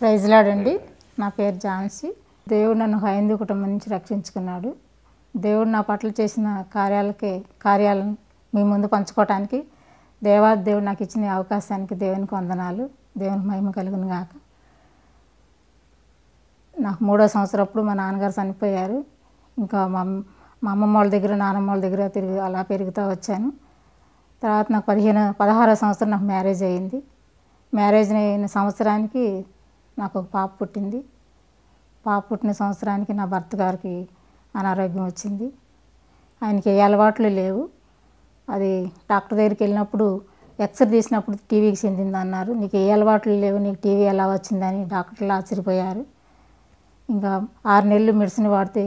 ప్రైజ్లాడండి నా పేరు ఝాన్సీ దేవుడు నన్ను హైందూ కుటుంబం నుంచి రక్షించుకున్నాడు దేవుడు నా పట్ల చేసిన కార్యాలకే కార్యాలను మీ ముందు పంచుకోవటానికి దేవా దేవుడు నాకు ఇచ్చిన అవకాశానికి దేవునికి వందనాలు దేవుని మహిమ కలుగును గాక నాకు మూడో సంవత్సరం అప్పుడు మా నాన్నగారు చనిపోయారు ఇంకా మా మా అమ్మమ్మ వాళ్ళ దగ్గర నానమ్మ వాళ్ళ దగ్గర తిరిగి అలా పెరుగుతూ వచ్చాను తర్వాత నాకు పదిహేను పదహారో సంవత్సరం నాకు మ్యారేజ్ అయింది మ్యారేజ్ అయిన సంవత్సరానికి నాకు ఒక పాప పుట్టింది పాప పుట్టిన సంవత్సరానికి నా భర్త గారికి అనారోగ్యం వచ్చింది ఆయనకి ఏ అలవాట్లు లేవు అది డాక్టర్ దగ్గరికి వెళ్ళినప్పుడు ఎక్స్రే తీసినప్పుడు టీవీకి చెందింది అన్నారు నీకు ఏ అలవాట్లు లేవు నీకు టీవీ ఎలా వచ్చిందని డాక్టర్లు ఆశ్చర్యపోయారు ఇంకా ఆరు నెలలు మెడిసిన్ వాడితే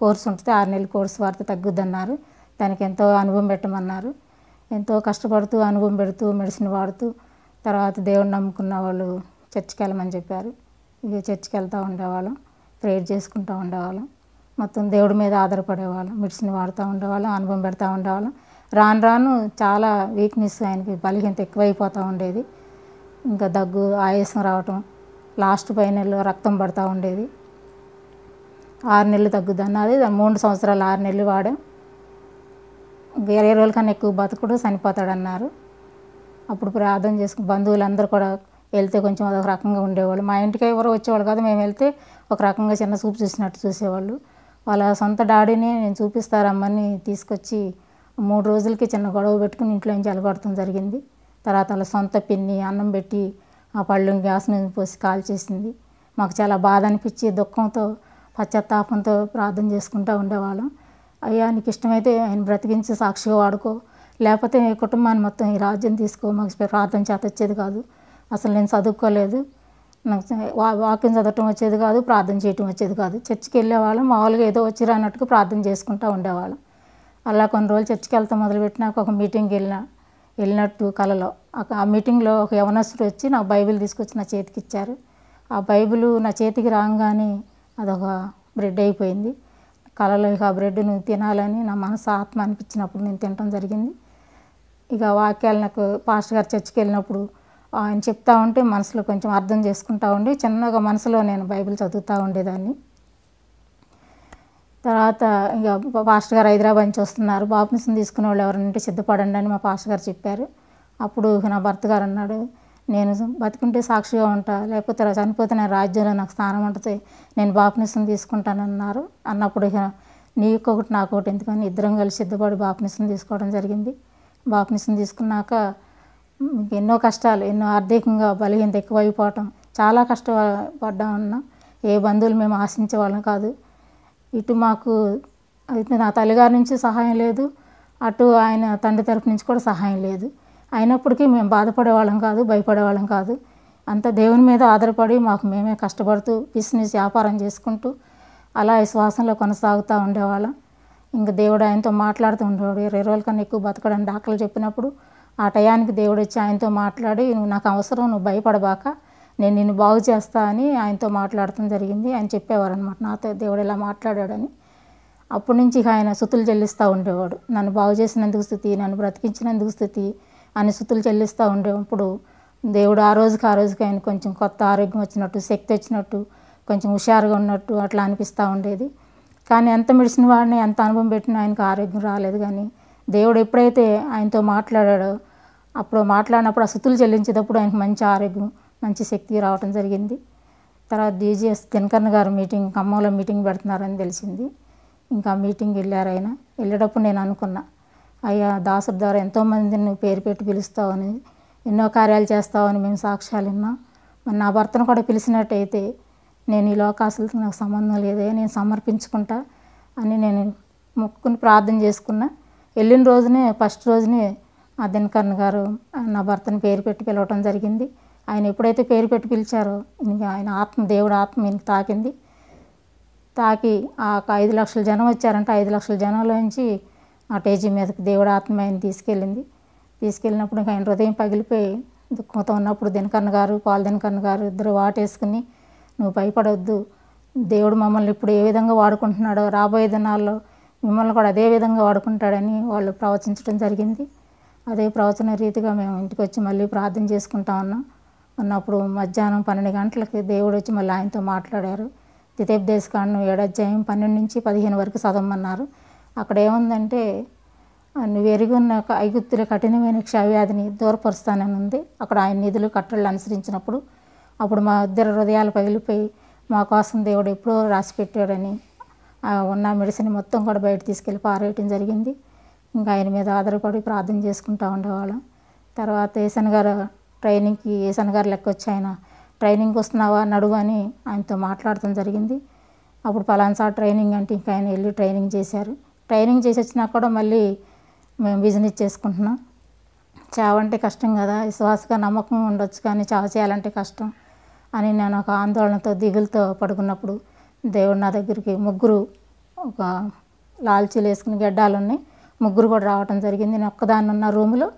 కోర్సు ఉంటుంది ఆరు నెలల కోర్సు వాడితే తగ్గుద్దన్నారు దానికి ఎంతో అనుభవం పెట్టమన్నారు ఎంతో కష్టపడుతూ అనుభవం పెడుతూ మెడిసిన్ వాడుతూ తర్వాత దేవుడు నమ్ముకున్న వాళ్ళు చర్చికి వెళ్ళమని చెప్పారు ఇక చర్చికి వెళ్తూ ఉండేవాళ్ళం ప్రేయర్ చేసుకుంటూ ఉండేవాళ్ళం మొత్తం దేవుడి మీద ఆధారపడేవాళ్ళం మెడిసిన్ వాడుతూ ఉండేవాళ్ళం అనుభవం పెడతా ఉండేవాళ్ళం రాను రాను చాలా వీక్నెస్ ఆయనకి బలహీనత ఎక్కువైపోతూ ఉండేది ఇంకా దగ్గు ఆయాసం రావటం లాస్ట్ పైన రక్తం పడుతూ ఉండేది ఆరు నెలలు తగ్గుద్ది అన్నది మూడు సంవత్సరాలు ఆరు నెలలు వాడు వేరే రోజుల కన్నా ఎక్కువ బతకడు చనిపోతాడన్నారు అప్పుడు ప్రార్థన చేసుకుని బంధువులందరూ కూడా వెళ్తే కొంచెం అదొక రకంగా ఉండేవాళ్ళు మా ఇంటికి ఎవరో వచ్చేవాళ్ళు కాదు మేము వెళ్తే ఒక రకంగా చిన్న చూపు చూసినట్టు చూసేవాళ్ళు వాళ్ళ సొంత డాడీని నేను చూపిస్తారమ్మని తీసుకొచ్చి మూడు రోజులకి చిన్న గొడవ పెట్టుకుని ఇంట్లో నుంచి అలగొడటం జరిగింది తర్వాత వాళ్ళ సొంత పిన్ని అన్నం పెట్టి ఆ పళ్ళు గ్యాస్ మీద పోసి కాల్ చేసింది మాకు చాలా బాధ అనిపించి దుఃఖంతో పశ్చాత్తాపంతో ప్రార్థన చేసుకుంటూ ఉండేవాళ్ళం అయ్యా నీకు ఇష్టమైతే ఆయన బ్రతికించి సాక్షిగా వాడుకో లేకపోతే ఈ కుటుంబాన్ని మొత్తం ఈ రాజ్యం తీసుకో మాకు ప్రార్థన చేత వచ్చేది కాదు అసలు నేను చదువుకోలేదు నాకు వా వాక్యం చదవటం వచ్చేది కాదు ప్రార్థన చేయటం వచ్చేది కాదు చర్చికి వెళ్ళేవాళ్ళం మామూలుగా ఏదో వచ్చి రానట్టుగా ప్రార్థన చేసుకుంటూ ఉండేవాళ్ళం అలా కొన్ని రోజులు చర్చికి వెళ్తా మొదలుపెట్టినాక ఒక మీటింగ్కి వెళ్ళిన వెళ్ళినట్టు కలలో ఆ మీటింగ్లో ఒక యవనస్తుడు వచ్చి నా బైబిల్ తీసుకొచ్చి నా చేతికి ఇచ్చారు ఆ బైబిల్ నా చేతికి రాగానే అదొక బ్రెడ్ అయిపోయింది కళలో ఇక ఆ నువ్వు తినాలని నా మనసు ఆత్మ అనిపించినప్పుడు నేను తినటం జరిగింది ఇక వాక్యాలు నాకు పాస్టర్ గారు చర్చికి వెళ్ళినప్పుడు ఆయన చెప్తా ఉంటే మనసులో కొంచెం అర్థం చేసుకుంటా ఉండి చిన్నగా మనసులో నేను బైబిల్ చదువుతూ ఉండేదాన్ని తర్వాత ఇక పాస్టర్ గారు హైదరాబాద్ నుంచి వస్తున్నారు బాబు తీసుకునే వాళ్ళు ఎవరంటే సిద్ధపడండి అని మా పాస్టర్ గారు చెప్పారు అప్పుడు నా భర్త గారు అన్నాడు నేను బతికుంటే సాక్షిగా ఉంటా లేకపోతే చనిపోతే నేను రాజ్యంలో నాకు స్థానం ఉంటుంది నేను బాప్నిసం తీసుకుంటానన్నారు అన్నప్పుడు నీ నాకు ఒకటి ఎందుకని ఇద్దరం కలిసి సిద్ధపడి బాప్నిసం తీసుకోవడం జరిగింది బాప్నిసం తీసుకున్నాక ఎన్నో కష్టాలు ఎన్నో ఆర్థికంగా బలహీనత ఎక్కువైపోవటం చాలా కష్టపడ్డా ఉన్నాం ఏ బంధువులు మేము ఆశించే వాళ్ళం కాదు ఇటు మాకు అయితే నా తల్లిగారి నుంచి సహాయం లేదు అటు ఆయన తండ్రి తరపు నుంచి కూడా సహాయం లేదు అయినప్పటికీ మేము బాధపడేవాళ్ళం కాదు భయపడేవాళ్ళం కాదు అంత దేవుని మీద ఆధారపడి మాకు మేమే కష్టపడుతూ బిజినెస్ వ్యాపారం చేసుకుంటూ అలా విశ్వాసంలో కొనసాగుతూ ఉండేవాళ్ళం ఇంకా దేవుడు ఆయనతో మాట్లాడుతూ ఉండేవాడు ఇరవై రోజుల కన్నా ఎక్కువ బతకడని డాక్టర్లు చెప్పినప్పుడు ఆ టయానికి దేవుడు వచ్చి ఆయనతో మాట్లాడి నువ్వు నాకు అవసరం నువ్వు భయపడబాక నేను నిన్ను బాగు చేస్తా అని ఆయనతో మాట్లాడటం జరిగింది ఆయన చెప్పేవారు అనమాట నాతో దేవుడు ఇలా మాట్లాడాడని అప్పటి నుంచి ఆయన సుతులు చెల్లిస్తూ ఉండేవాడు నన్ను బాగు చేసినందుకు స్థుతి నన్ను బ్రతికించినందుకు స్థుతి అనుసూతులు చెల్లిస్తూ ఉండేప్పుడు దేవుడు ఆ రోజుకి ఆ రోజుకి ఆయన కొంచెం కొత్త ఆరోగ్యం వచ్చినట్టు శక్తి వచ్చినట్టు కొంచెం హుషారుగా ఉన్నట్టు అట్లా అనిపిస్తూ ఉండేది కానీ ఎంత మెడిసిన్ వాడిని ఎంత అనుభవం పెట్టినా ఆయనకు ఆరోగ్యం రాలేదు కానీ దేవుడు ఎప్పుడైతే ఆయనతో మాట్లాడాడో అప్పుడు మాట్లాడినప్పుడు ఆ సుతులు చెల్లించేటప్పుడు ఆయనకు మంచి ఆరోగ్యం మంచి శక్తి రావటం జరిగింది తర్వాత డీజీఎస్ దినకర్ణ గారు మీటింగ్ ఖమ్మంలో మీటింగ్ పెడుతున్నారని తెలిసింది ఇంకా మీటింగ్ వెళ్ళారు ఆయన వెళ్ళేటప్పుడు నేను అనుకున్నా అయ్యా దాసుడు ద్వారా ఎంతోమందిని నువ్వు పేరు పెట్టి పిలుస్తావని ఎన్నో కార్యాలు చేస్తావని మేము సాక్ష్యాలు విన్నాం మరి నా భర్తను కూడా పిలిచినట్టయితే నేను ఈ లోకాసులతో నాకు సంబంధం లేదే నేను సమర్పించుకుంటా అని నేను మొక్కుని ప్రార్థన చేసుకున్నా వెళ్ళిన రోజునే ఫస్ట్ రోజునే ఆ దినకర్ణ గారు నా భర్తను పేరు పెట్టి పిలవటం జరిగింది ఆయన ఎప్పుడైతే పేరు పెట్టి పిలిచారో ఆయన ఆత్మ దేవుడు ఆత్మ ఈయనకి తాకింది తాకి ఆ ఐదు లక్షల జనం వచ్చారంటే ఐదు లక్షల జనంలోంచి ఆ టేజీ మీదకి దేవుడు ఆత్మ ఆయన తీసుకెళ్ళింది తీసుకెళ్ళినప్పుడు ఆయన హృదయం పగిలిపోయి దుఃఖంతో ఉన్నప్పుడు దినకన్న గారు పాల దినకన్న గారు ఇద్దరు వాటేసుకుని నువ్వు భయపడవద్దు దేవుడు మమ్మల్ని ఇప్పుడు ఏ విధంగా వాడుకుంటున్నాడో రాబోయే దినాల్లో మిమ్మల్ని కూడా అదే విధంగా వాడుకుంటాడని వాళ్ళు ప్రవచించడం జరిగింది అదే ప్రవచన రీతిగా మేము ఇంటికి వచ్చి మళ్ళీ ప్రార్థన చేసుకుంటా ఉన్నాం ఉన్నప్పుడు మధ్యాహ్నం పన్నెండు గంటలకి దేవుడు వచ్చి మళ్ళీ ఆయనతో మాట్లాడారు దితేపదేశకాండం ఏడాధ్యాయం పన్నెండు నుంచి పదిహేను వరకు చదవమన్నారు అక్కడ ఏముందంటే నువ్వు ఉన్న ఐగుప్తుల కఠినమైన క్షయవ్యాధిని దూరపరుస్తానని ఉంది అక్కడ ఆయన నిధులు కట్టడలు అనుసరించినప్పుడు అప్పుడు మా ఇద్దరు హృదయాలు పగిలిపోయి మా కోసం దేవుడు ఎప్పుడో రాసి పెట్టాడని ఉన్న మెడిసిన్ మొత్తం కూడా బయట తీసుకెళ్ళి పారేయటం జరిగింది ఇంకా ఆయన మీద ఆధారపడి ప్రార్థన చేసుకుంటూ ఉండేవాళ్ళం తర్వాత ఏసన్ గారు ట్రైనింగ్కి ఏసన్ గారు లెక్క వచ్చి ఆయన ట్రైనింగ్ వస్తున్నావా నడువు అని ఆయనతో మాట్లాడటం జరిగింది అప్పుడు పలానాసార్ ట్రైనింగ్ అంటే ఇంకా ఆయన వెళ్ళి ట్రైనింగ్ చేశారు ట్రైనింగ్ చేసి వచ్చినా కూడా మళ్ళీ మేము బిజినెస్ చేసుకుంటున్నాం చావంటే కష్టం కదా విశ్వాసగా నమ్మకం ఉండొచ్చు కానీ చావ చేయాలంటే కష్టం అని నేను ఒక ఆందోళనతో దిగులతో పడుకున్నప్పుడు దేవుడు నా దగ్గరికి ముగ్గురు ఒక లాల్చీలు వేసుకుని గడ్డాలు ఉన్నాయి ముగ్గురు కూడా రావడం జరిగింది నేను ఒక్కదాన్ని ఉన్న రూములో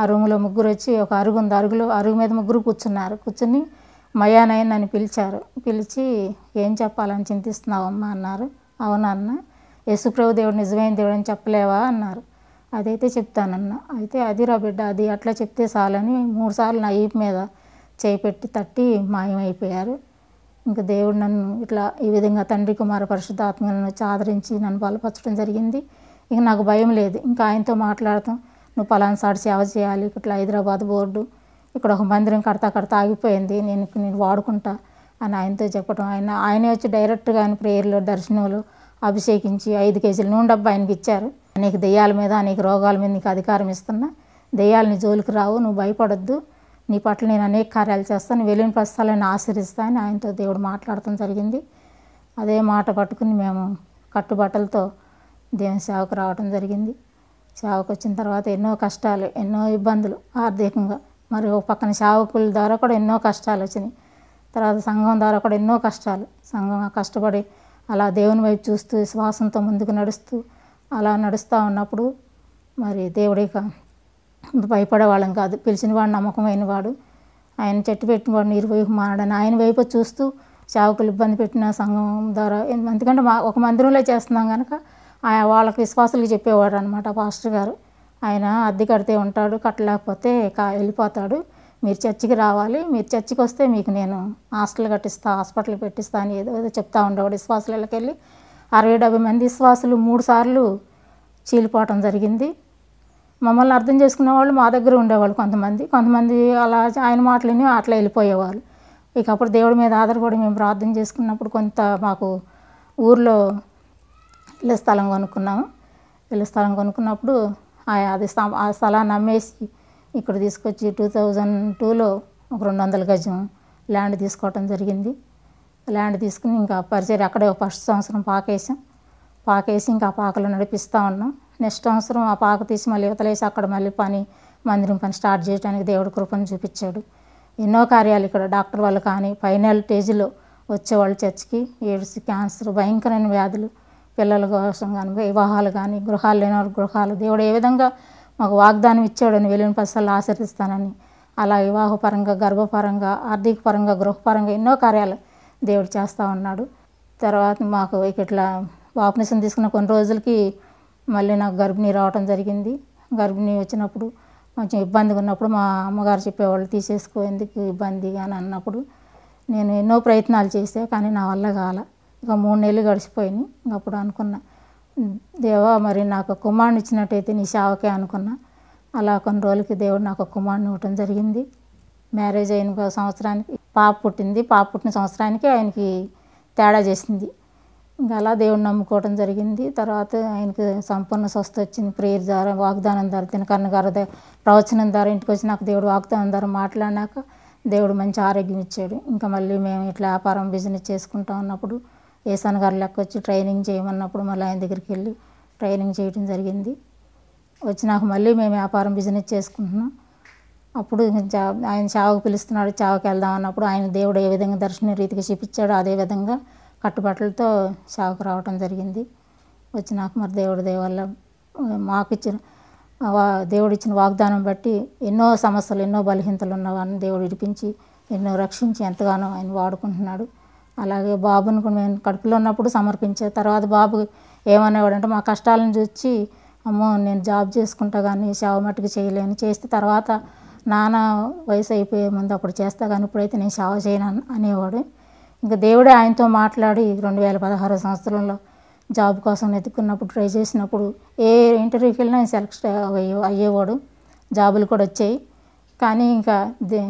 ఆ రూములో ముగ్గురు వచ్చి ఒక అరుగు ఉంది అరుగులో అరుగు మీద ముగ్గురు కూర్చున్నారు కూర్చుని మయానయ్య నన్ను పిలిచారు పిలిచి ఏం చెప్పాలని చింతిస్తున్నావు అమ్మ అన్నారు అవునా అన్న యేసుప్రభు దేవుడు నిజమైన దేవుడు అని చెప్పలేవా అన్నారు అదైతే చెప్తానన్న అయితే అది బిడ్డ అది అట్లా చెప్తే చాలని మూడుసార్లు నా ఈపు మీద చేయి పెట్టి తట్టి మాయమైపోయారు ఇంకా దేవుడు నన్ను ఇట్లా ఈ విధంగా తండ్రి కుమార ఆత్మలను ఆదరించి నన్ను బలపరచడం జరిగింది ఇంక నాకు భయం లేదు ఇంకా ఆయనతో మాట్లాడతాం నువ్వు పలానా సార్ సేవ చేయాలి ఇట్లా హైదరాబాద్ బోర్డు ఇక్కడ ఒక మందిరం కడతా కడతా ఆగిపోయింది నేను నేను వాడుకుంటా అని ఆయనతో చెప్పడం ఆయన ఆయనే వచ్చి డైరెక్ట్గా ఆయన ప్రేయర్లు దర్శనంలో అభిషేకించి ఐదు కేజీల నూనె డబ్బా ఆయనకి ఇచ్చారు అనేక దెయ్యాల మీద అనేక రోగాల మీద నీకు అధికారం ఇస్తున్నా దెయ్యాలని జోలికి రావు నువ్వు భయపడొద్దు నీ పట్ల నేను అనేక కార్యాలు చేస్తాను వెళ్ళిన ఆశ్రయిస్తా అని ఆయనతో దేవుడు మాట్లాడటం జరిగింది అదే మాట పట్టుకుని మేము కట్టుబట్టలతో దేవుని సేవకు రావటం జరిగింది సేవకు వచ్చిన తర్వాత ఎన్నో కష్టాలు ఎన్నో ఇబ్బందులు ఆర్థికంగా మరి ఒక పక్కన సేవకుల ద్వారా కూడా ఎన్నో కష్టాలు వచ్చినాయి తర్వాత సంఘం ద్వారా కూడా ఎన్నో కష్టాలు సంఘం కష్టపడి అలా దేవుని వైపు చూస్తూ శ్వాసంతో ముందుకు నడుస్తూ అలా నడుస్తూ ఉన్నప్పుడు మరి దేవుడి భయపడేవాళ్ళం కాదు పిలిచినవాడు నమ్మకమైన వాడు ఆయన చెట్టు వాడు నీరు వైపు మానడని ఆయన వైపు చూస్తూ సేవకులు ఇబ్బంది పెట్టిన సంఘం ద్వారా ఎందుకంటే మా ఒక మందిరంలో చేస్తున్నాం కనుక ఆయన వాళ్ళకి విశ్వాసులకు చెప్పేవాడు అనమాట పాస్టర్ గారు ఆయన అద్దె కడితే ఉంటాడు కట్టలేకపోతే వెళ్ళిపోతాడు మీరు చర్చికి రావాలి మీరు చర్చికి వస్తే మీకు నేను హాస్టల్ కట్టిస్తా హాస్పిటల్ పెట్టిస్తా అని ఏదో ఏదో చెప్తా ఉండేవాడు విశ్వాసులకి వెళ్ళి అరవై డెబ్బై మంది విశ్వాసులు మూడు సార్లు చీలిపోవటం జరిగింది మమ్మల్ని అర్థం చేసుకునే వాళ్ళు మా దగ్గర ఉండేవాళ్ళు కొంతమంది కొంతమంది అలా ఆయన మాటలని అట్లా వెళ్ళిపోయేవాళ్ళు ఇక అప్పుడు దేవుడి మీద ఆధారపడి మేము ప్రార్థన చేసుకున్నప్పుడు కొంత మాకు ఊర్లో ఇళ్ళ స్థలం కొనుక్కున్నాము ఇళ్ళ స్థలం కొనుక్కున్నప్పుడు అది ఆ స్థలాన్ని అమ్మేసి ఇక్కడ తీసుకొచ్చి టూ థౌజండ్ టూలో ఒక రెండు వందల గజం ల్యాండ్ తీసుకోవటం జరిగింది ల్యాండ్ తీసుకుని ఇంకా పరిచయం అక్కడే ఫస్ట్ సంవత్సరం పాకేసాం పాకేసి ఇంకా ఆ పాకలో నడిపిస్తూ ఉన్నాం నెక్స్ట్ సంవత్సరం ఆ పాక తీసి మళ్ళీ ఇవతలేసి అక్కడ మళ్ళీ పని మందిరం పని స్టార్ట్ చేయడానికి దేవుడు కృపను చూపించాడు ఎన్నో కార్యాలు ఇక్కడ డాక్టర్ వాళ్ళు కానీ ఫైనల్ స్టేజ్లో వచ్చేవాళ్ళు చర్చికి ఎయిడ్స్ క్యాన్సర్ భయంకరమైన వ్యాధులు పిల్లల కోసం కానీ వివాహాలు కానీ గృహాలు లేని వాళ్ళ గృహాలు దేవుడు ఏ విధంగా మాకు వాగ్దానం ఇచ్చాడని వెళ్ళిన పసాలు ఆచరిస్తానని అలా వివాహపరంగా గర్భపరంగా ఆర్థిక పరంగా గృహపరంగా ఎన్నో కార్యాలు దేవుడు చేస్తూ ఉన్నాడు తర్వాత మాకు ఇట్లా వాపనిసం తీసుకున్న కొన్ని రోజులకి మళ్ళీ నాకు గర్భిణీ రావటం జరిగింది గర్భిణీ వచ్చినప్పుడు కొంచెం ఇబ్బందిగా ఉన్నప్పుడు మా అమ్మగారు చెప్పేవాళ్ళు తీసేసుకో ఎందుకు ఇబ్బంది అని అన్నప్పుడు నేను ఎన్నో ప్రయత్నాలు చేసా కానీ నా వల్ల కాల ఇక మూడు నెలలు గడిచిపోయినాయి అప్పుడు అనుకున్నా దేవా మరి నాకు కుమారుని ఇచ్చినట్టయితే నీ సేవకే అనుకున్నా అలా కొన్ని రోజులకి దేవుడు నాకు కుమారుని ఇవ్వటం జరిగింది మ్యారేజ్ అయిన సంవత్సరానికి పాప పుట్టింది పాప పుట్టిన సంవత్సరానికి ఆయనకి తేడా చేసింది ఇంకా అలా దేవుడిని నమ్ముకోవడం జరిగింది తర్వాత ఆయనకి సంపూర్ణ స్వస్థ వచ్చింది ప్రేయర్ ద్వారా వాగ్దానం ద్వారా తినకన్న గారు ప్రవచనం ద్వారా ఇంటికి వచ్చి నాకు దేవుడు వాగ్దానం ద్వారా మాట్లాడినాక దేవుడు మంచి ఆరోగ్యం ఇచ్చాడు ఇంకా మళ్ళీ మేము ఇట్లా వ్యాపారం బిజినెస్ చేసుకుంటా ఉన్నప్పుడు ఏసాన్ గారు లెక్క వచ్చి ట్రైనింగ్ చేయమన్నప్పుడు మళ్ళీ ఆయన దగ్గరికి వెళ్ళి ట్రైనింగ్ చేయడం జరిగింది వచ్చినాక మళ్ళీ మేము వ్యాపారం బిజినెస్ చేసుకుంటున్నాం అప్పుడు ఆయన చావుకు పిలుస్తున్నాడు చావుకి వెళ్దాం అన్నప్పుడు ఆయన దేవుడు ఏ విధంగా దర్శన రీతికి చూపించాడో అదే విధంగా కట్టుబట్టలతో చావుకు రావటం జరిగింది వచ్చినాక మరి దేవుడి దేవల్ల మాకు ఇచ్చిన దేవుడిచ్చిన వాగ్దానం బట్టి ఎన్నో సమస్యలు ఎన్నో బలహీనతలు ఉన్నవాన్ని దేవుడు విడిపించి ఎన్నో రక్షించి ఎంతగానో ఆయన వాడుకుంటున్నాడు అలాగే బాబును నేను కడుపులో ఉన్నప్పుడు సమర్పించే తర్వాత బాబు ఏమనేవాడంటే మా కష్టాలను చూచి అమ్మో నేను జాబ్ చేసుకుంటా కానీ సేవ మట్టుకు చేయలేను చేస్తే తర్వాత నాన్న వయసు అయిపోయే ముందు అప్పుడు చేస్తా కానీ ఇప్పుడైతే నేను సేవ చేయను అనేవాడు ఇంకా దేవుడే ఆయనతో మాట్లాడి రెండు వేల పదహారు సంవత్సరంలో జాబ్ కోసం వెతుక్కున్నప్పుడు ట్రై చేసినప్పుడు ఏ ఇంటర్వ్యూకి వెళ్ళినా సెలెక్ట్ అయ్యే అయ్యేవాడు జాబులు కూడా వచ్చాయి కానీ ఇంకా దే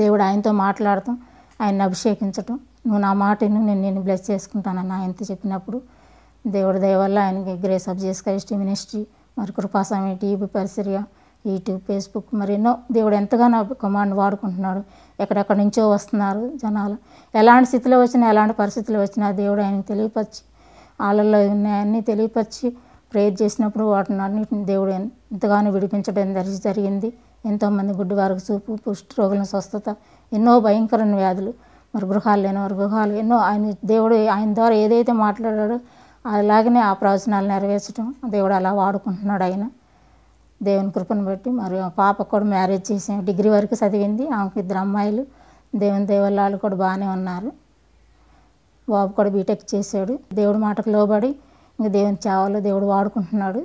దేవుడు ఆయనతో మాట్లాడతాం ఆయన్ని అభిషేకించటం నువ్వు నా మాటను నేను నేను బ్లెస్ చేసుకుంటానని ఆయనతో చెప్పినప్పుడు దేవుడు దయ వల్ల ఆయనకి grace of Jesus Christ ministry మరి కృపాస్వామి టీవీ పరిసర్య యూట్యూబ్ ఫేస్బుక్ మరి ఎన్నో దేవుడు ఎంతగానో కమాండ్ వాడుకుంటున్నాడు ఎక్కడెక్కడి నుంచో వస్తున్నారు జనాలు ఎలాంటి స్థితిలో వచ్చినా ఎలాంటి పరిస్థితులు వచ్చినా దేవుడు ఆయనకు తెలియపరిచి వాళ్ళల్లో ఉన్నాయన్నీ తెలియపరిచి ప్రేయర్ చేసినప్పుడు వాటిని అన్నింటిని దేవుడు ఎంతగానో విడిపించడం జరిగింది ఎంతోమంది గుడ్డివారికి చూపు పుష్టి రోగులను స్వస్థత ఎన్నో భయంకరమైన వ్యాధులు మరి గృహాలు లేని వారి గృహాలు ఎన్నో ఆయన దేవుడు ఆయన ద్వారా ఏదైతే మాట్లాడాడో అలాగనే ఆ ప్రవచనాలు నెరవేర్చడం దేవుడు అలా వాడుకుంటున్నాడు ఆయన దేవుని కృపను బట్టి మరి పాప కూడా మ్యారేజ్ చేసాం డిగ్రీ వరకు చదివింది ఆమెకు ఇద్దరు అమ్మాయిలు దేవుని దేవాళ్ళు కూడా బాగానే ఉన్నారు బాబు కూడా బీటెక్ చేశాడు దేవుడు మాటకు లోబడి ఇంక దేవుని చావలో దేవుడు వాడుకుంటున్నాడు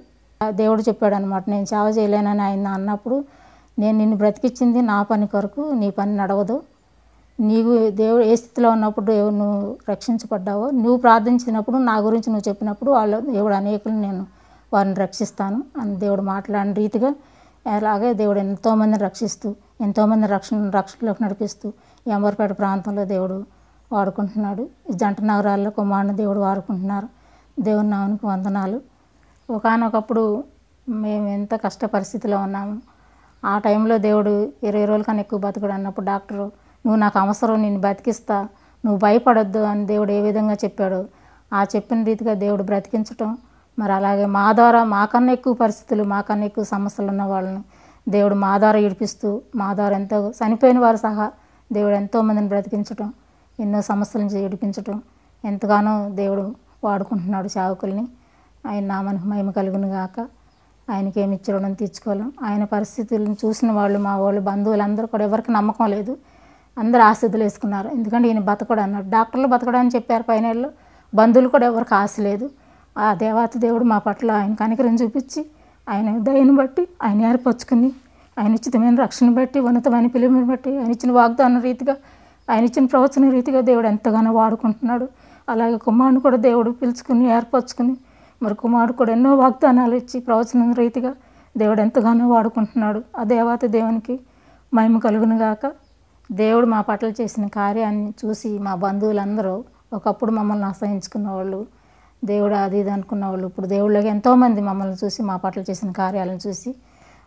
దేవుడు చెప్పాడు అనమాట నేను చావ చేయలేనని ఆయన అన్నప్పుడు నేను నిన్ను బ్రతికించింది నా పని కొరకు నీ పని నడవదు నీవు దేవుడు ఏ స్థితిలో ఉన్నప్పుడు నువ్వు రక్షించబడ్డావో నువ్వు ప్రార్థించినప్పుడు నా గురించి నువ్వు చెప్పినప్పుడు వాళ్ళు దేవుడు అనేకులు నేను వారిని రక్షిస్తాను అని దేవుడు మాట్లాడిన రీతిగా అలాగే దేవుడు ఎంతోమందిని రక్షిస్తూ ఎంతోమంది రక్షణ రక్షణలోకి నడిపిస్తూ ఎంబర్పేట ప్రాంతంలో దేవుడు వాడుకుంటున్నాడు జంట నగరాల్లో కుమారుని దేవుడు వాడుకుంటున్నారు దేవుని నామనికి వందనాలు ఒకనొకప్పుడు మేము ఎంత కష్ట పరిస్థితిలో ఉన్నాము ఆ టైంలో దేవుడు ఇరవై రోజుల కన్నా ఎక్కువ బతకడు అన్నప్పుడు డాక్టరు నువ్వు నాకు అవసరం నేను బ్రతికిస్తా నువ్వు భయపడొద్దు అని దేవుడు ఏ విధంగా చెప్పాడు ఆ చెప్పిన రీతిగా దేవుడు బ్రతికించటం మరి అలాగే మా ద్వారా మాకన్నా ఎక్కువ పరిస్థితులు మాకన్నా ఎక్కువ సమస్యలు ఉన్న వాళ్ళని దేవుడు మా ద్వారా ఏడిపిస్తూ మా ద్వారా ఎంతో చనిపోయిన వారు సహా దేవుడు ఎంతోమందిని బ్రతికించటం ఎన్నో సమస్యల నుంచి ఏడిపించటం ఎంతగానో దేవుడు వాడుకుంటున్నాడు చావుకుల్ని ఆయన నామను మహిమ కలుగునిగాక గాక ఆయనకి ఏమి ఇచ్చి రుణం తీర్చుకోవాలి ఆయన పరిస్థితులను చూసిన వాళ్ళు మా వాళ్ళు బంధువులు అందరూ కూడా ఎవరికి నమ్మకం లేదు అందరు ఆశతులు వేసుకున్నారు ఎందుకంటే ఈయన బతకడు అన్నారు డాక్టర్లు బతకడని చెప్పారు పైన బంధువులు కూడా ఎవరికి ఆశ లేదు ఆ దేవాత దేవుడు మా పట్ల ఆయన కనికరం చూపించి ఆయన దయను బట్టి ఆయన ఏర్పరచుకుని ఆయన ఉచితమైన రక్షణ బట్టి ఉన్నతమైన పిలుపుని బట్టి ఆయన ఇచ్చిన వాగ్దాన రీతిగా ఆయన ఇచ్చిన ప్రవచన రీతిగా దేవుడు ఎంతగానో వాడుకుంటున్నాడు అలాగే కుమారుని కూడా దేవుడు పిలుచుకుని ఏర్పరచుకుని మరి కుమారుడు కూడా ఎన్నో వాగ్దానాలు ఇచ్చి ప్రవచన రీతిగా దేవుడు ఎంతగానో వాడుకుంటున్నాడు ఆ దేవాత దేవునికి మహిమ కలుగునుగాక దేవుడు మా పట్ల చేసిన కార్యాన్ని చూసి మా బంధువులందరూ ఒకప్పుడు మమ్మల్ని ఆశ్రయించుకున్న వాళ్ళు దేవుడు అది ఇది అనుకున్న వాళ్ళు ఇప్పుడు దేవుళ్ళకి ఎంతోమంది మమ్మల్ని చూసి మా పట్ల చేసిన కార్యాలను చూసి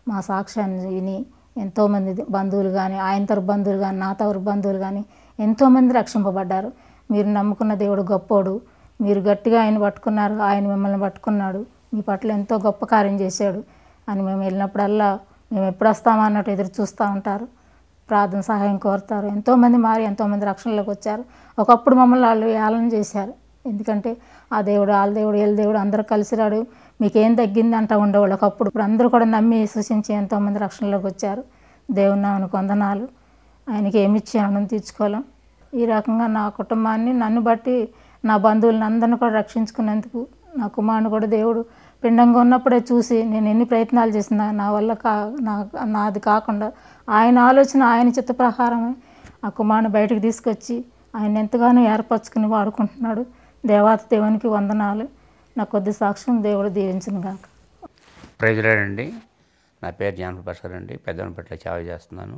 మా సాక్ష్యాన్ని విని ఎంతోమంది బంధువులు కానీ ఆయన తరపు బంధువులు కానీ నా తరపు బంధువులు కానీ ఎంతోమంది రక్షింపబడ్డారు మీరు నమ్ముకున్న దేవుడు గొప్పోడు మీరు గట్టిగా ఆయన పట్టుకున్నారు ఆయన మిమ్మల్ని పట్టుకున్నాడు మీ పట్ల ఎంతో గొప్ప కార్యం చేశాడు అని మేము వెళ్ళినప్పుడల్లా మేము ఎప్పుడు వస్తామా అన్నట్టు ఎదురు చూస్తూ ఉంటారు ప్రార్థన సహాయం కోరుతారు ఎంతోమంది మారి ఎంతోమంది రక్షణలోకి వచ్చారు ఒకప్పుడు మమ్మల్ని వాళ్ళు ఏళన చేశారు ఎందుకంటే ఆ దేవుడు వాళ్ళ దేవుడు వీళ్ళ దేవుడు అందరూ కలిసిరాడు మీకేం తగ్గింది అంట ఉండేవాళ్ళు ఒకప్పుడు ఇప్పుడు అందరూ కూడా నమ్మి సూచించి ఎంతోమంది రక్షణలోకి వచ్చారు దేవుని నామను కొందనాలు ఆయనకి ఏమిచ్చి ఆనందం తీర్చుకోలేం ఈ రకంగా నా కుటుంబాన్ని నన్ను బట్టి నా బంధువులను అందరిని కూడా రక్షించుకున్నందుకు నా కుమారుని కూడా దేవుడు పిండంగా ఉన్నప్పుడే చూసి నేను ఎన్ని ప్రయత్నాలు చేసినా నా వల్ల కా నా నాది కాకుండా ఆయన ఆలోచన ఆయన చిత్త ప్రకారమే ఆ కుమారుని బయటకు తీసుకొచ్చి ఆయన ఎంతగానో ఏర్పరచుకుని వాడుకుంటున్నాడు దేవాత దేవునికి వందనాలు నా కొద్ది సాక్ష్యం దేవుడు దీవించను కాక ప్రజలేడండి నా పేరు జానప ప్రసాద్ అండి పెద్దవనపట్ల సేవ చేస్తున్నాను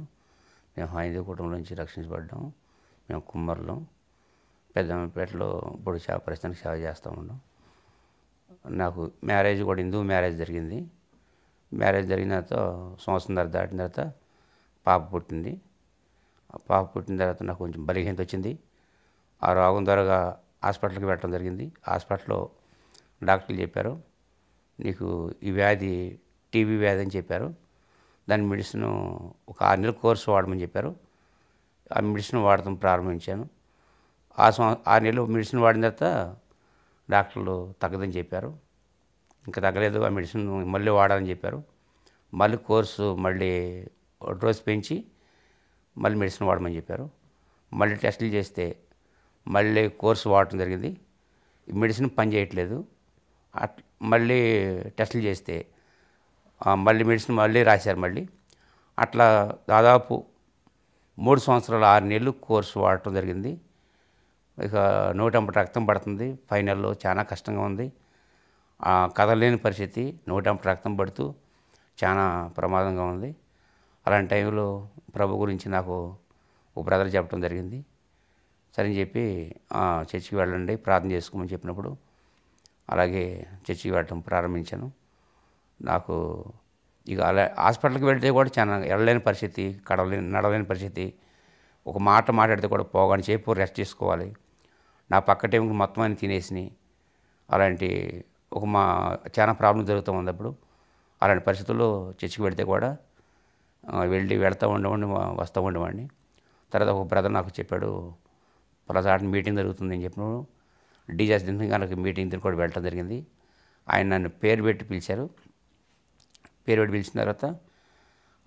మేము హైందూ కుటుంబం నుంచి రక్షించబడ్డాము మేము కుమ్మర్లం పెద్దపేటలో ఇప్పుడు సేవ ప్రస్తుతానికి సేవ చేస్తూ ఉన్నాం నాకు మ్యారేజ్ కూడా హిందూ మ్యారేజ్ జరిగింది మ్యారేజ్ జరిగిన తర్వాత సంవత్సరం తర్వాత దాటిన తర్వాత పాప పుట్టింది ఆ పాప పుట్టిన తర్వాత నాకు కొంచెం బలిహీనత వచ్చింది ఆ రోగం ద్వారా హాస్పిటల్కి పెట్టడం జరిగింది హాస్పిటల్లో డాక్టర్లు చెప్పారు నీకు ఈ వ్యాధి టీబీ వ్యాధి అని చెప్పారు దాని మెడిసిన్ ఒక ఆరు నెలల కోర్సు వాడమని చెప్పారు ఆ మెడిసిన్ వాడటం ప్రారంభించాను ఆ సం ఆరు నెలలు మెడిసిన్ వాడిన తర్వాత డాక్టర్లు తగ్గదని చెప్పారు ఇంకా తగ్గలేదు ఆ మెడిసిన్ మళ్ళీ వాడాలని చెప్పారు మళ్ళీ కోర్సు మళ్ళీ డోస్ పెంచి మళ్ళీ మెడిసిన్ వాడమని చెప్పారు మళ్ళీ టెస్టులు చేస్తే మళ్ళీ కోర్సు వాడటం జరిగింది మెడిసిన్ పని చేయట్లేదు అట్ మళ్ళీ టెస్టులు చేస్తే మళ్ళీ మెడిసిన్ మళ్ళీ రాశారు మళ్ళీ అట్లా దాదాపు మూడు సంవత్సరాలు ఆరు నెలలు కోర్సు వాడటం జరిగింది ఇక నూటెంపటి రక్తం పడుతుంది ఫైనల్లో చాలా కష్టంగా ఉంది కదలేని పరిస్థితి నూటెంపటి రక్తం పడుతూ చాలా ప్రమాదంగా ఉంది అలాంటి టైంలో ప్రభు గురించి నాకు ఓ బ్రదర్ చెప్పడం జరిగింది సరే అని చెప్పి చర్చికి వెళ్ళండి ప్రార్థన చేసుకోమని చెప్పినప్పుడు అలాగే చర్చికి వెళ్ళడం ప్రారంభించాను నాకు ఇక అలా హాస్పిటల్కి వెళ్తే కూడా చాలా వెళ్ళలేని పరిస్థితి కడలేని నడవలేని పరిస్థితి ఒక మాట మాట్లాడితే కూడా పోగానే సేపు రెస్ట్ తీసుకోవాలి నా పక్క టైంకి మొత్తం ఆయన తినేసినాయి అలాంటి ఒక మా చాలా ప్రాబ్లం జరుగుతూ ఉంది అప్పుడు అలాంటి పరిస్థితుల్లో చర్చికి వెళితే కూడా వెళ్ళి వెళ్తూ ఉండేవాడిని వస్తూ ఉండేవాడిని తర్వాత ఒక బ్రదర్ నాకు చెప్పాడు పలాసాటి మీటింగ్ జరుగుతుంది అని చెప్పినప్పుడు డీజాస్ దినగాలకి మీటింగ్ కూడా వెళ్ళటం జరిగింది ఆయన నన్ను పేరు పెట్టి పిలిచారు పేరు పెట్టి పిలిచిన తర్వాత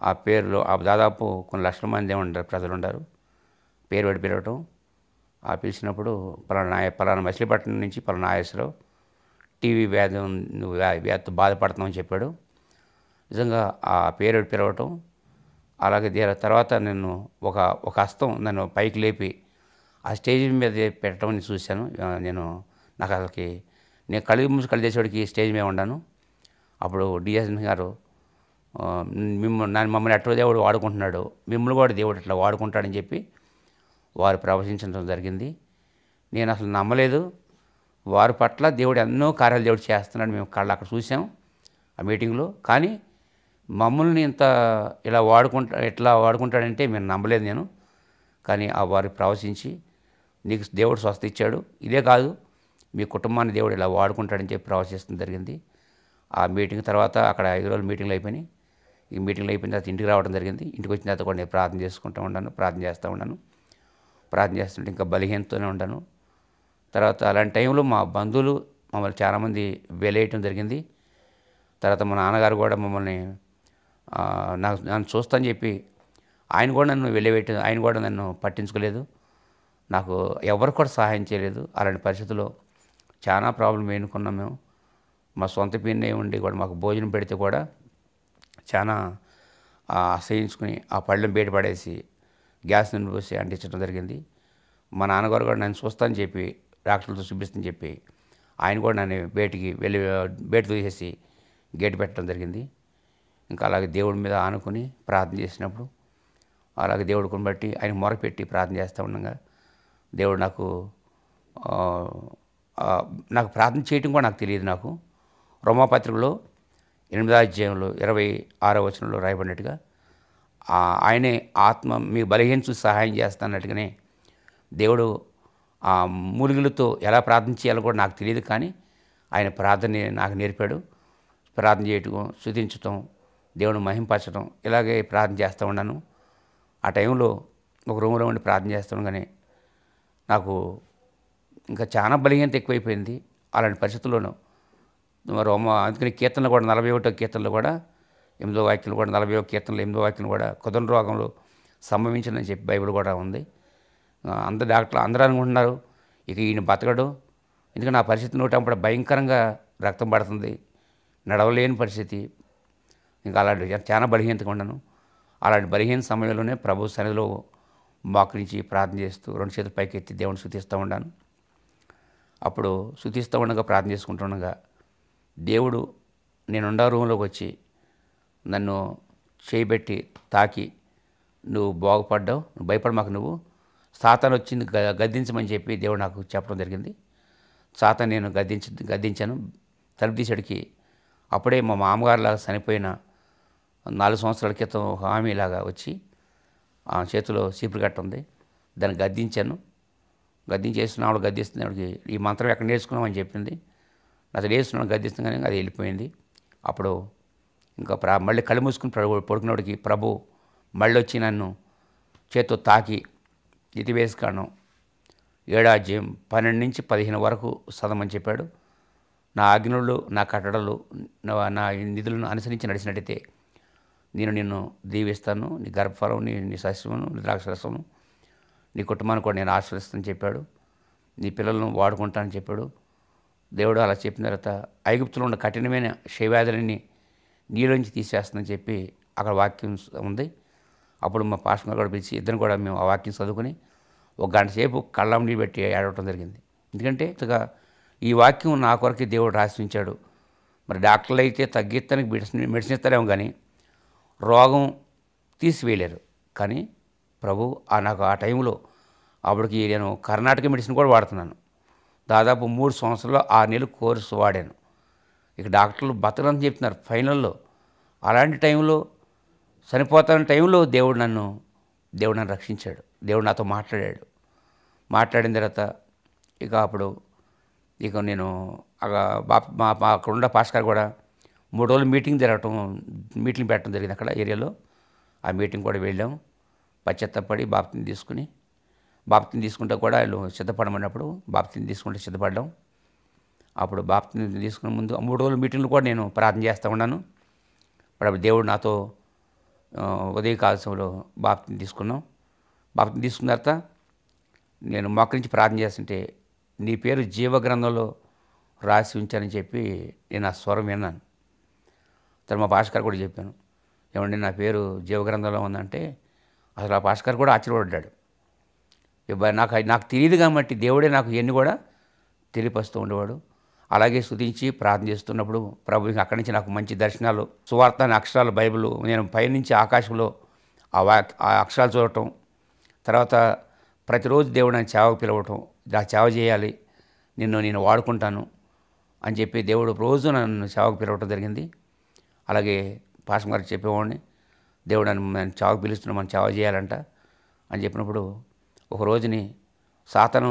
ఆ పేరులో దాదాపు కొన్ని లక్షల మంది ఉన్నారు ప్రజలు ఉన్నారు పేరు పెట్టి పిలవటం ఆ పిలిచినప్పుడు పలానా పలానా మచిలీపట్నం నుంచి పలానాయస్లో టీవీ వ్యాధి వ్యాధితో బాధపడతామని చెప్పాడు నిజంగా ఆ పేరు పిలవటం అలాగే దీని తర్వాత నేను ఒక ఒక హస్తం నన్ను పైకి లేపి ఆ స్టేజ్ మీద పెట్టడం నేను చూశాను నేను నాకు అసలుకి నేను కళ్ళు ముసి కళ్ళు చేసేవాడికి స్టేజ్ మీద ఉన్నాను అప్పుడు డిఎస్ఎన్ గారు మిమ్మల్ని నన్ను మమ్మల్ని అట్ట దేవుడు వాడుకుంటున్నాడు మిమ్మల్ని కూడా దేవుడు ఇట్లా వాడుకుంటాడని చెప్పి వారు ప్రవచించడం జరిగింది నేను అసలు నమ్మలేదు వారి పట్ల దేవుడు ఎన్నో కార్యాలు దేవుడు చేస్తున్నాడు మేము కళ్ళు అక్కడ చూసాం ఆ మీటింగ్లో కానీ మమ్మల్ని ఇంత ఇలా వాడుకుంటా ఎట్లా వాడుకుంటాడంటే మేము నమ్మలేదు నేను కానీ ఆ వారు ప్రవచించి నీకు దేవుడు స్వస్థ ఇచ్చాడు ఇదే కాదు మీ కుటుంబాన్ని దేవుడు ఇలా వాడుకుంటాడని చెప్పి ప్రవచిస్తుంది జరిగింది ఆ మీటింగ్ తర్వాత అక్కడ ఐదు రోజులు మీటింగ్లు అయిపోయినాయి ఈ మీటింగ్లు అయిపోయిన తర్వాత ఇంటికి రావడం జరిగింది ఇంటికి వచ్చిన తర్వాత కూడా నేను ప్రార్థన చేసుకుంటూ ఉన్నాను ప్రార్థన చేస్తూ ఉన్నాను ప్రార్థన చేస్తుంటే ఇంకా బలహీనతోనే ఉండను తర్వాత అలాంటి టైంలో మా బంధువులు మమ్మల్ని చాలామంది వేలేయటం జరిగింది తర్వాత మా నాన్నగారు కూడా మమ్మల్ని నాకు నన్ను చూస్తాను చెప్పి ఆయన కూడా నన్ను వెళ్ళేవేట ఆయన కూడా నన్ను పట్టించుకోలేదు నాకు ఎవరు కూడా సహాయం చేయలేదు అలాంటి పరిస్థితుల్లో చాలా ప్రాబ్లం ఎన్నుకున్నాం మేము మా సొంత పిన్నే ఉండి కూడా మాకు భోజనం పెడితే కూడా చాలా అసహించుకుని ఆ పళ్ళెం బయటపడేసి గ్యాస్ నన్ను పోసి అంటించడం జరిగింది మా నాన్నగారు కూడా నన్ను చూస్తానని చెప్పి డాక్టర్లతో చూపిస్తాను చెప్పి ఆయన కూడా నన్ను బయటికి వెళ్ళి బయట తీసేసి గేట్ పెట్టడం జరిగింది ఇంకా అలాగే దేవుడి మీద ఆనుకుని ప్రార్థన చేసినప్పుడు అలాగే దేవుడిని బట్టి ఆయన మొరపెట్టి ప్రార్థన చేస్తూ ఉండగా దేవుడు నాకు నాకు ప్రార్థన చేయటం కూడా నాకు తెలియదు నాకు రోమాపత్రికలో ఎనిమిదో అధ్యాయంలో ఇరవై ఆరో వచనంలో రాయబడినట్టుగా ఆయనే ఆత్మ మీకు బలహీనచు సహాయం చేస్తానట్టుగానే దేవుడు ఆ మురుగులతో ఎలా ప్రార్థన చేయాలో కూడా నాకు తెలియదు కానీ ఆయన ప్రార్థన నాకు నేర్పాడు ప్రార్థన చేయటం శుతించటం దేవుని మహింపరచడం ఇలాగే ప్రార్థన చేస్తూ ఉన్నాను ఆ టైంలో ఒక రూమ్లో ఉండి ప్రార్థన చేస్తుండగానే నాకు ఇంకా చాలా బలహీనత ఎక్కువైపోయింది అలాంటి పరిస్థితుల్లోనూ రోమ అందుకని కీర్తనలు కూడా నలభై ఒకటో కీర్తనలు కూడా ఎనిమిదో వాక్యం కూడా నలభై కీర్తనలు ఎనిమిదో వాక్యం కూడా కుదన రోగంలో సంభవించిందని చెప్పి బైబిల్ కూడా ఉంది అందరు డాక్టర్లు అందరూ అనుకుంటున్నారు ఇక ఈయన బతకడు ఎందుకంటే నా పరిస్థితి నోటప్పుడు భయంకరంగా రక్తం పడుతుంది నడవలేని పరిస్థితి ఇంకా అలాంటి చాలా బలహీనతగా ఉండను అలాంటి బలహీన సమయంలోనే ప్రభు సన్నిధిలో మోకరించి ప్రార్థన చేస్తూ రెండు చేతులు ఎత్తి దేవుని శుతిస్తూ ఉన్నాను అప్పుడు శుతిస్తూ ఉండగా ప్రార్థన చేసుకుంటుండగా దేవుడు నేనుండా రూమ్లోకి వచ్చి నన్ను చేయబెట్టి తాకి నువ్వు బాగుపడ్డావు నువ్వు భయపడమాకు నువ్వు సాతాను వచ్చింది గద్దించమని చెప్పి దేవుడు నాకు చెప్పడం జరిగింది సాతాను నేను గద్దించ గద్దించాను తలుపు తీసేడికి అప్పుడే మా మామగారులాగా చనిపోయిన నాలుగు సంవత్సరాల క్రితం హామీలాగా వచ్చి ఆ చేతిలో సీపురు కట్ట ఉంది దాన్ని గద్దించాను గద్దించేస్తున్న ఆవిడ గద్దిస్తుంది ఆవిడకి ఈ మంత్రం ఎక్కడ నేర్చుకున్నామని చెప్పింది అతను వేస్తున్నాను గద్దిస్తుంది కానీ అది వెళ్ళిపోయింది అప్పుడు ఇంకా ప్రా మళ్ళీ కళ్ళు మూసుకుని ప్రభు పడుకున్నోడికి ప్రభు మళ్ళీ వచ్చి నన్ను చేతితో తాకి ఇది వేసుకాను ఏడాది పన్నెండు నుంచి పదిహేను వరకు సదమని చెప్పాడు నా అగ్నులు నా కట్టడలు నా నిధులను అనుసరించి నడిచినట్టయితే నేను నిన్ను దీవిస్తాను నీ గర్భఫలం నీ నీ సస్యము నీ ద్రాక్షరసము నీ కుటుంబాన్ని కూడా నేను ఆశ్రయిస్తాను చెప్పాడు నీ పిల్లలను వాడుకుంటానని చెప్పాడు దేవుడు అలా చెప్పిన తర్వాత ఐగుప్తులో ఉన్న కఠినమైన శైవ్యాధులన్నీ నీలోంచి తీసేస్తుందని చెప్పి అక్కడ వాక్యం ఉంది అప్పుడు మా పాస్టర్ కూడా పిలిచి ఇద్దరు కూడా మేము ఆ వాక్యం చదువుకుని ఒక గంట సేపు కళ్ళం నీళ్ళు పెట్టి ఏడవటం జరిగింది ఎందుకంటే ఈ వాక్యం నా కొరకే దేవుడు రాసి మరి డాక్టర్లు అయితే తగ్గిస్తానికి మెడిసిన్ మెడిసిన్ ఇస్తారేమో కానీ రోగం తీసివేయలేరు కానీ ప్రభు ఆ నాకు ఆ టైంలో అప్పటికి నేను కర్ణాటక మెడిసిన్ కూడా వాడుతున్నాను దాదాపు మూడు సంవత్సరాల్లో ఆరు నెలలు కోర్సు వాడాను ఇక డాక్టర్లు బతకని చెప్తున్నారు ఫైనల్లో అలాంటి టైంలో చనిపోతున్న టైంలో దేవుడు నన్ను దేవుడు నన్ను రక్షించాడు దేవుడు నాతో మాట్లాడాడు మాట్లాడిన తర్వాత ఇక అప్పుడు ఇక నేను మా అక్కడున్న పాస్కర్ కూడా మూడు రోజులు మీటింగ్ జరగటం మీటింగ్ పెట్టడం జరిగింది అక్కడ ఏరియాలో ఆ మీటింగ్ కూడా వెళ్ళాం పశ్చత్తపడి బాప్తిని తీసుకుని బాప్తిని తీసుకుంటే కూడా వీళ్ళు సిద్ధపడమన్నప్పుడు బాప్తిని తీసుకుంటే సిద్ధపడ్డాం అప్పుడు బాప్తిని తీసుకునే ముందు మూడు రోజులు మీటింగ్లు కూడా నేను ప్రార్థన చేస్తూ ఉన్నాను అప్పుడు దేవుడు నాతో ఉదయ సమయంలో బాప్తిని తీసుకున్నాం బాప్తి తీసుకున్న తర్వాత నేను మొక్కరించి ప్రార్థన చేస్తుంటే నీ పేరు జీవ రాసి ఉంచానని చెప్పి నేను ఆ స్వరం విన్నాను తర్వాత మా భాస్కర్ కూడా చెప్పాను ఏమండి నా పేరు జీవగ్రంథంలో ఉందంటే అసలు ఆ భాస్కర్ కూడా ఆశ్చర్యపడ్డాడు నాకు నాకు తెలియదు కాబట్టి దేవుడే నాకు ఇవన్నీ కూడా తెలియపరుస్తూ ఉండేవాడు అలాగే స్థుతించి ప్రార్థన చేస్తున్నప్పుడు ప్రభు అక్కడి నుంచి నాకు మంచి దర్శనాలు సువార్త అక్షరాలు బైబిల్ నేను పైనుంచి ఆకాశంలో ఆ ఆ అక్షరాలు చూడటం తర్వాత ప్రతిరోజు దేవుడు నన్ను చావకు పిలవటం నా సేవ చేయాలి నిన్ను నేను వాడుకుంటాను అని చెప్పి దేవుడు రోజు నన్ను సేవకు పిలవటం జరిగింది అలాగే పాసం గారు చెప్పేవాడిని దేవుడు నన్ను నేను చావకు పిలుస్తున్నాను మనం చావు చేయాలంట అని చెప్పినప్పుడు ఒక రోజుని సాతను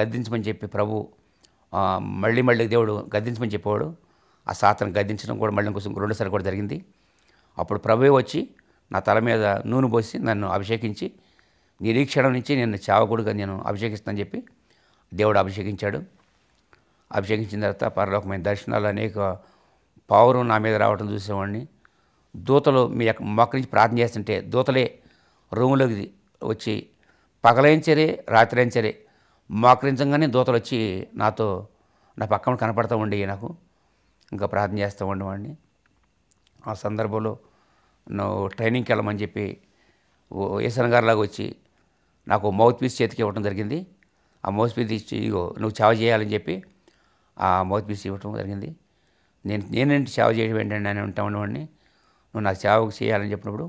గద్దించమని చెప్పి ప్రభు మళ్ళీ మళ్ళీ దేవుడు గద్దించమని చెప్పేవాడు ఆ సాతను గద్దించడం కూడా మళ్ళీ ఇంకోసం రెండోసారి కూడా జరిగింది అప్పుడు ప్రభు వచ్చి నా తల మీద నూనె పోసి నన్ను అభిషేకించి నిరీక్షణ నుంచి నేను చావకూడగా నేను అభిషేకిస్తానని చెప్పి దేవుడు అభిషేకించాడు అభిషేకించిన తర్వాత పరలోకమైన దర్శనాలు అనేక పావురం నా మీద రావడం చూసేవాడిని దూతలు మీ యొక్క మొక్క నుంచి ప్రార్థన చేస్తుంటే దూతలే రూములోకి వచ్చి పగలైన సరే రాత్రి అయిన సరే మోకరించంగానే దూతలు వచ్చి నాతో నా పక్కన కనపడతా ఉండి నాకు ఇంకా ప్రార్థన చేస్తూ ఉండేవాడిని ఆ సందర్భంలో నువ్వు ట్రైనింగ్కి వెళ్ళమని చెప్పి ఏసన్ గారిలాగా వచ్చి నాకు మౌత్ పీస్ చేతికి ఇవ్వటం జరిగింది ఆ మౌత్ పీస్ ఇచ్చి ఇగో నువ్వు సేవ చేయాలని చెప్పి ఆ మౌత్ పీస్ ఇవ్వటం జరిగింది నేను నేనేంటి సేవ చేయడం ఏంటండి నేను ఉంటా ఉండేవాడిని నువ్వు నాకు సేవ చేయాలని చెప్పినప్పుడు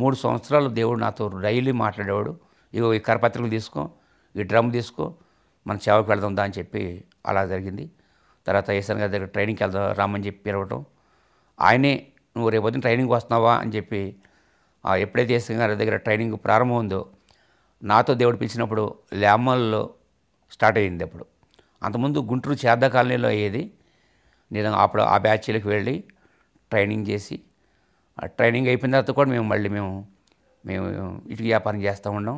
మూడు సంవత్సరాలు దేవుడు నాతో రైలు మాట్లాడేవాడు ఇగో ఈ కరపత్రికలు తీసుకో ఈ డ్రమ్ తీసుకో మనం సేవకు వెళదాం దా అని చెప్పి అలా జరిగింది తర్వాత ఏసన్ గారి దగ్గర ట్రైనింగ్కి వెళ్దాం రామని చెప్పి పిలవటం ఆయనే నువ్వు రేపు పొద్దున ట్రైనింగ్ వస్తున్నావా అని చెప్పి ఎప్పుడైతే ఏసన్ గారి దగ్గర ట్రైనింగ్ ప్రారంభం ఉందో నాతో దేవుడు పిలిచినప్పుడు ల్యామల్లో స్టార్ట్ అయ్యింది అప్పుడు అంతకుముందు గుంటూరు చేద్ద కాలనీలో అయ్యేది నేను అప్పుడు ఆ బ్యాచ్లకు వెళ్ళి ట్రైనింగ్ చేసి ఆ ట్రైనింగ్ అయిపోయిన తర్వాత కూడా మేము మళ్ళీ మేము మేము ఇటు వ్యాపారం చేస్తూ ఉన్నాం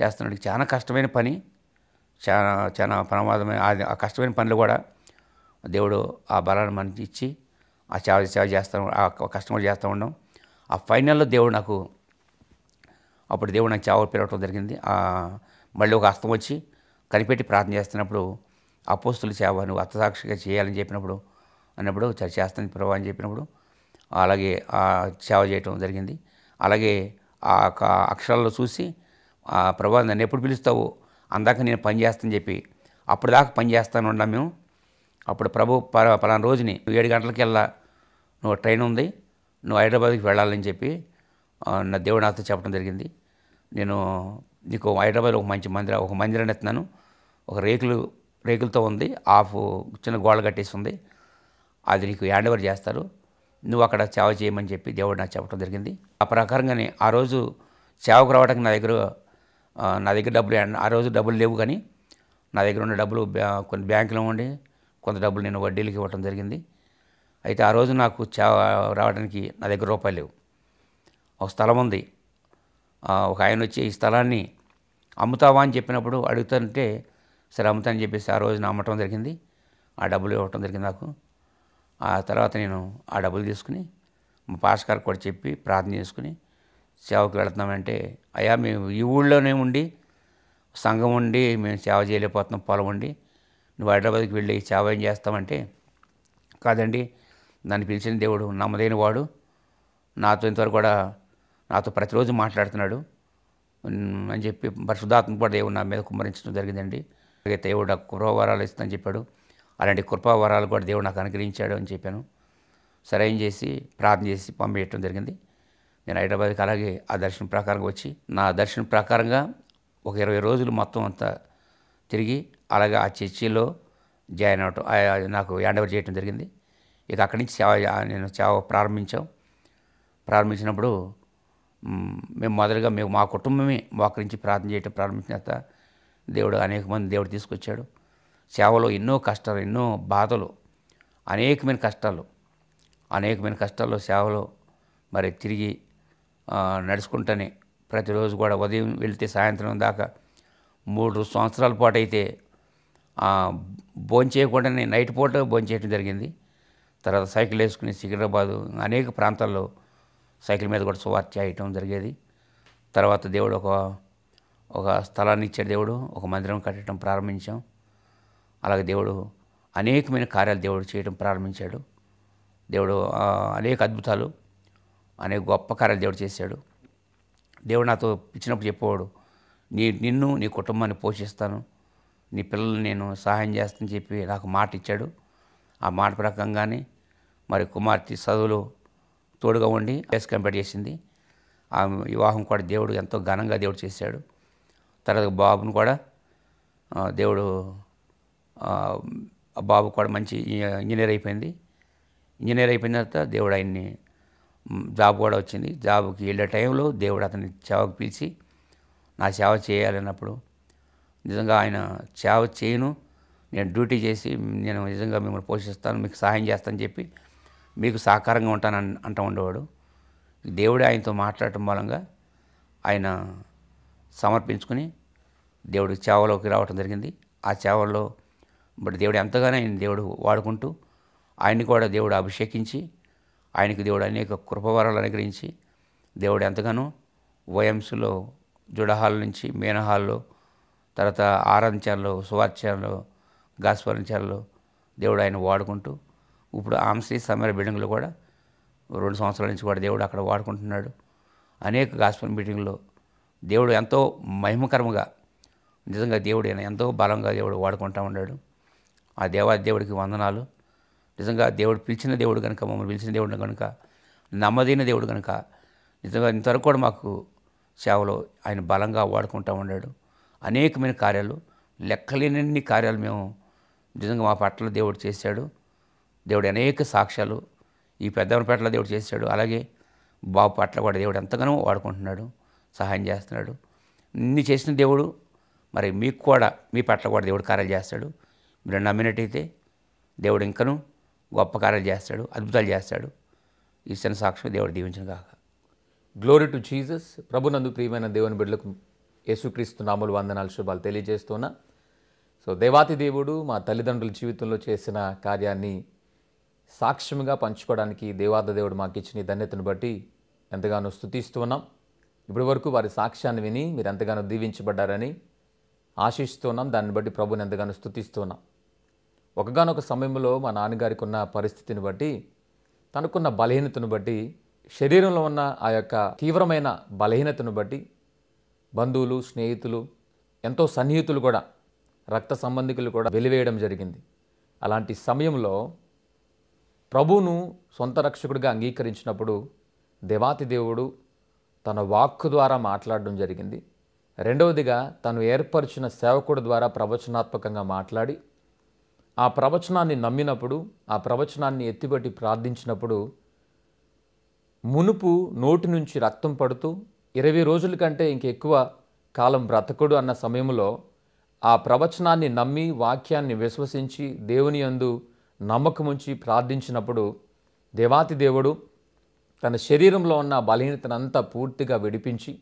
చేస్తున్నాడు చాలా కష్టమైన పని చాలా చాలా ప్రమాదమైన ఆ కష్టమైన పనులు కూడా దేవుడు ఆ బలాన్ని మనకి ఇచ్చి ఆ సేవ సేవ చేస్తూ ఆ కష్టం చేస్తూ ఉన్నాం ఆ ఫైనల్లో దేవుడు నాకు అప్పుడు దేవుడు నాకు చావు పిలవటం జరిగింది మళ్ళీ ఒక అస్తం వచ్చి కనిపెట్టి ప్రార్థన చేస్తున్నప్పుడు అపోస్తుల సేవ నువ్వు అర్థసాక్షిగా చేయాలని చెప్పినప్పుడు అన్నప్పుడు చేస్తాను ప్రభా అని చెప్పినప్పుడు అలాగే సేవ చేయటం జరిగింది అలాగే ఆ అక్షరాల్లో చూసి ఆ ప్రభా నన్ను ఎప్పుడు పిలుస్తావు అందాక నేను పని చేస్తానని చెప్పి అప్పుడు దాకా పని చేస్తాను ఉన్నాం మేము అప్పుడు ప్రభు పలానా రోజుని నువ్వు ఏడు గంటలకెళ్ళా నువ్వు ట్రైన్ ఉంది నువ్వు హైదరాబాద్కి వెళ్ళాలని చెప్పి నా దేవుడి నాతో చెప్పడం జరిగింది నేను నీకు హైదరాబాద్లో ఒక మంచి మందిర ఒక మందిరం ఎత్తున్నాను ఒక రేకులు రేకులతో ఉంది ఆఫ్ చిన్న గోడ కట్టేసి ఉంది అది నీకు హ్యాండ్ ఓవర్ చేస్తారు నువ్వు అక్కడ సేవ చేయమని చెప్పి దేవుడు నాకు చెప్పడం జరిగింది ఆ ప్రకారంగానే ఆ రోజు సేవకు రావడానికి నా దగ్గర నా దగ్గర డబ్బులు ఆ రోజు డబ్బులు లేవు కానీ నా దగ్గర ఉన్న డబ్బులు కొన్ని బ్యాంకులో ఉండి కొంత డబ్బులు నేను వడ్డీలకి ఇవ్వటం జరిగింది అయితే ఆ రోజు నాకు చా రావడానికి నా దగ్గర రూపాయలు లేవు ఒక స్థలం ఉంది ఒక ఆయన వచ్చి ఈ స్థలాన్ని అమ్ముతావా అని చెప్పినప్పుడు అడుగుతానంటే సరే అమ్ముతానని చెప్పేసి ఆ రోజున అమ్మటం జరిగింది ఆ డబ్బులు ఇవ్వటం జరిగింది నాకు ఆ తర్వాత నేను ఆ డబ్బులు తీసుకుని మా పాస్కార్ కూడా చెప్పి ప్రార్థన చేసుకుని సేవకు వెళుతున్నామంటే అయ్యా మేము ఈ ఊళ్ళోనే ఉండి సంఘం ఉండి మేము సేవ చేయలేకపోతున్నాం పొలం ఉండి నువ్వు హైదరాబాద్కి వెళ్ళి సేవ ఏం చేస్తామంటే కాదండి నన్ను పిలిచిన దేవుడు నమ్మదైన వాడు నాతో ఇంతవరకు కూడా నాతో ప్రతిరోజు మాట్లాడుతున్నాడు అని చెప్పి పరిశుద్ధాత్మ కూడా దేవుడు నా మీద కుమ్మరించడం జరిగిందండి అలాగే దేవుడు నాకు కృపావరాలు ఇస్తానని చెప్పాడు అలాంటి కృపావరాలు కూడా దేవుడు నాకు అనుగ్రహించాడు అని చెప్పాను సరైన చేసి ప్రార్థన చేసి పంపించడం జరిగింది నేను హైదరాబాద్కి అలాగే ఆ దర్శనం ప్రకారంగా వచ్చి నా దర్శనం ప్రకారంగా ఒక ఇరవై రోజులు మొత్తం అంతా తిరిగి అలాగే ఆ చర్చిలో జాయిన్ అవటం నాకు హ్యాండ్ ఓవర్ చేయడం జరిగింది ఇక అక్కడి నుంచి సేవ నేను సేవ ప్రారంభించాం ప్రారంభించినప్పుడు మేము మొదలుగా మేము మా కుటుంబమే మోకరించి ప్రార్థన చేయటం ప్రారంభించిన తర్వాత దేవుడు అనేక మంది దేవుడు తీసుకొచ్చాడు సేవలో ఎన్నో కష్టాలు ఎన్నో బాధలు అనేకమైన కష్టాలు అనేకమైన కష్టాల్లో సేవలో మరి తిరిగి నడుచుకుంటానే ప్రతిరోజు కూడా ఉదయం వెళితే సాయంత్రం దాకా మూడు సంవత్సరాల పాటు అయితే భోంచేయకుండానే నైట్ పూట భోంచేయడం జరిగింది తర్వాత సైకిల్ వేసుకుని సికింద్రాబాద్ అనేక ప్రాంతాల్లో సైకిల్ మీద కూడా సువార్త చేయటం జరిగేది తర్వాత దేవుడు ఒక ఒక స్థలాన్ని ఇచ్చాడు దేవుడు ఒక మందిరం కట్టడం ప్రారంభించాం అలాగే దేవుడు అనేకమైన కార్యాలు దేవుడు చేయడం ప్రారంభించాడు దేవుడు అనేక అద్భుతాలు అనే గొప్ప కార్యాలు దేవుడు చేశాడు దేవుడు నాతో ఇచ్చినప్పుడు చెప్పేవాడు నీ నిన్ను నీ కుటుంబాన్ని పోషిస్తాను నీ పిల్లల్ని నేను సహాయం చేస్తానని చెప్పి నాకు మాట ఇచ్చాడు ఆ మాట ప్రకారంగానే మరి కుమార్తె చదువులు తోడుగా ఉండి ఎస్ కంప్లీట్ చేసింది ఆ వివాహం కూడా దేవుడు ఎంతో ఘనంగా దేవుడు చేశాడు తర్వాత బాబును కూడా దేవుడు బాబు కూడా మంచి ఇంజనీర్ అయిపోయింది ఇంజనీర్ అయిపోయిన తర్వాత దేవుడు ఆయన్ని జాబ్ కూడా వచ్చింది జాబ్కి వెళ్ళే టైంలో దేవుడు అతని సేవకు పిలిచి నా సేవ చేయాలన్నప్పుడు నిజంగా ఆయన సేవ చేయను నేను డ్యూటీ చేసి నేను నిజంగా మిమ్మల్ని పోషిస్తాను మీకు సహాయం చేస్తాను చెప్పి మీకు సహకారంగా ఉంటాను అంటూ ఉండేవాడు దేవుడే ఆయనతో మాట్లాడటం మూలంగా ఆయన సమర్పించుకుని దేవుడు సేవలోకి రావటం జరిగింది ఆ సేవల్లో బట్ దేవుడు ఎంతగానో ఆయన దేవుడు వాడుకుంటూ ఆయన్ని కూడా దేవుడు అభిషేకించి ఆయనకు దేవుడు అనేక కృపవరాలు అనుగ్రహించి దేవుడు ఎంతగానో వయంసులో జుడహాల్ నుంచి మేనహాల్లో తర్వాత ఆరంచాల్లో సువార్చాల్లో గాస్పరించాల్లో దేవుడు ఆయన వాడుకుంటూ ఇప్పుడు ఆంశ్రీ సమర బిల్డింగ్లో కూడా రెండు సంవత్సరాల నుంచి కూడా దేవుడు అక్కడ వాడుకుంటున్నాడు అనేక గాస్పల్ మీటింగ్లో దేవుడు ఎంతో మహిమకరముగా నిజంగా దేవుడు ఎంతో బలంగా దేవుడు వాడుకుంటూ ఉన్నాడు ఆ దేవా దేవుడికి వందనాలు నిజంగా దేవుడు పిలిచిన దేవుడు కనుక మమ్మల్ని పిలిచిన దేవుడు కనుక నమ్మదైన దేవుడు కనుక నిజంగా ఇంతవరకు కూడా మాకు సేవలో ఆయన బలంగా వాడుకుంటూ ఉన్నాడు అనేకమైన కార్యాలు లెక్కలేనన్ని కార్యాలు మేము నిజంగా మా పట్ల దేవుడు చేశాడు దేవుడు అనేక సాక్ష్యాలు ఈ పెద్దవారి పట్ల దేవుడు చేశాడు అలాగే బాబు పట్ల కూడా దేవుడు ఎంతగానో వాడుకుంటున్నాడు సహాయం చేస్తున్నాడు ఇన్ని చేసిన దేవుడు మరి మీకు కూడా మీ పట్ల కూడా దేవుడు కార్యాలు చేస్తాడు మీరు నమ్మినట్టయితే దేవుడు ఇంకనూ గొప్ప కార్యాలు చేస్తాడు అద్భుతాలు చేస్తాడు ఈ చిన్న సాక్ష్యం దేవుడు దీవించిన కాక గ్లోరీ టు జీజస్ ప్రభునందు ప్రియమైన దేవుని బిడ్డలకు యేసుక్రీస్తు నాములు వందనాలు శుభాలు తెలియజేస్తున్నా సో దేవాతి దేవుడు మా తల్లిదండ్రుల జీవితంలో చేసిన కార్యాన్ని సాక్ష్యంగా పంచుకోవడానికి దేవాత దేవుడు మాకు ఇచ్చిన ధన్యతను బట్టి ఎంతగానో స్థుతిస్తున్నాం ఇప్పటి వరకు వారి సాక్ష్యాన్ని విని మీరు ఎంతగానో దీవించబడ్డారని ఆశిస్తున్నాం దాన్ని బట్టి ప్రభుని ఎంతగానో స్థుతిస్తున్నాం ఒకగానొక సమయంలో మా నాన్నగారికి ఉన్న పరిస్థితిని బట్టి తనకున్న బలహీనతను బట్టి శరీరంలో ఉన్న ఆ యొక్క తీవ్రమైన బలహీనతను బట్టి బంధువులు స్నేహితులు ఎంతో సన్నిహితులు కూడా రక్త సంబంధికులు కూడా వెలివేయడం జరిగింది అలాంటి సమయంలో ప్రభువును సొంత రక్షకుడిగా అంగీకరించినప్పుడు దేవాతి దేవుడు తన వాక్కు ద్వారా మాట్లాడడం జరిగింది రెండవదిగా తను ఏర్పరిచిన సేవకుడు ద్వారా ప్రవచనాత్మకంగా మాట్లాడి ఆ ప్రవచనాన్ని నమ్మినప్పుడు ఆ ప్రవచనాన్ని ఎత్తిపెట్టి ప్రార్థించినప్పుడు మునుపు నోటి నుంచి రక్తం పడుతూ ఇరవై రోజుల కంటే ఇంకెక్కువ కాలం బ్రతకడు అన్న సమయంలో ఆ ప్రవచనాన్ని నమ్మి వాక్యాన్ని విశ్వసించి దేవుని అందు నమ్మకముంచి ప్రార్థించినప్పుడు దేవాతి దేవుడు తన శరీరంలో ఉన్న బలహీనతనంతా పూర్తిగా విడిపించి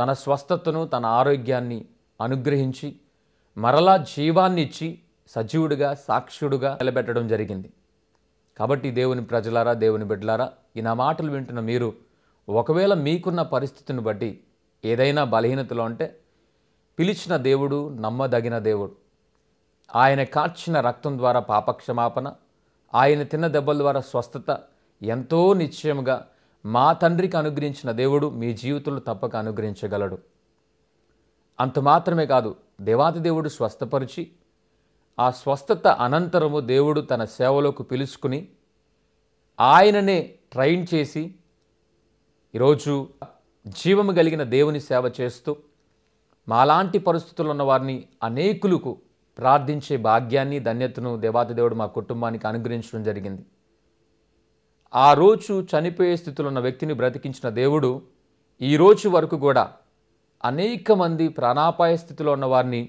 తన స్వస్థతను తన ఆరోగ్యాన్ని అనుగ్రహించి మరలా జీవాన్నిచ్చి సజీవుడిగా సాక్షుడుగా నిలబెట్టడం జరిగింది కాబట్టి దేవుని ప్రజలారా దేవుని బిడ్డలారా ఈ నా మాటలు వింటున్న మీరు ఒకవేళ మీకున్న పరిస్థితిని బట్టి ఏదైనా బలహీనతలో అంటే పిలిచిన దేవుడు నమ్మదగిన దేవుడు ఆయన కార్చిన రక్తం ద్వారా పాపక్షమాపణ ఆయన తిన్న దెబ్బల ద్వారా స్వస్థత ఎంతో నిశ్చయముగా మా తండ్రికి అనుగ్రహించిన దేవుడు మీ జీవితంలో తప్పక అనుగ్రహించగలడు అంత మాత్రమే కాదు దేవాతి దేవుడు స్వస్థపరిచి ఆ స్వస్థత అనంతరము దేవుడు తన సేవలోకి పిలుచుకుని ఆయననే ట్రైన్ చేసి ఈరోజు జీవము కలిగిన దేవుని సేవ చేస్తూ మాలాంటి పరిస్థితులు ఉన్న వారిని అనేకులకు ప్రార్థించే భాగ్యాన్ని ధన్యతను దేవాతి దేవుడు మా కుటుంబానికి అనుగ్రహించడం జరిగింది ఆ రోజు చనిపోయే స్థితిలో ఉన్న వ్యక్తిని బ్రతికించిన దేవుడు ఈ రోజు వరకు కూడా అనేక మంది ప్రాణాపాయ స్థితిలో ఉన్న వారిని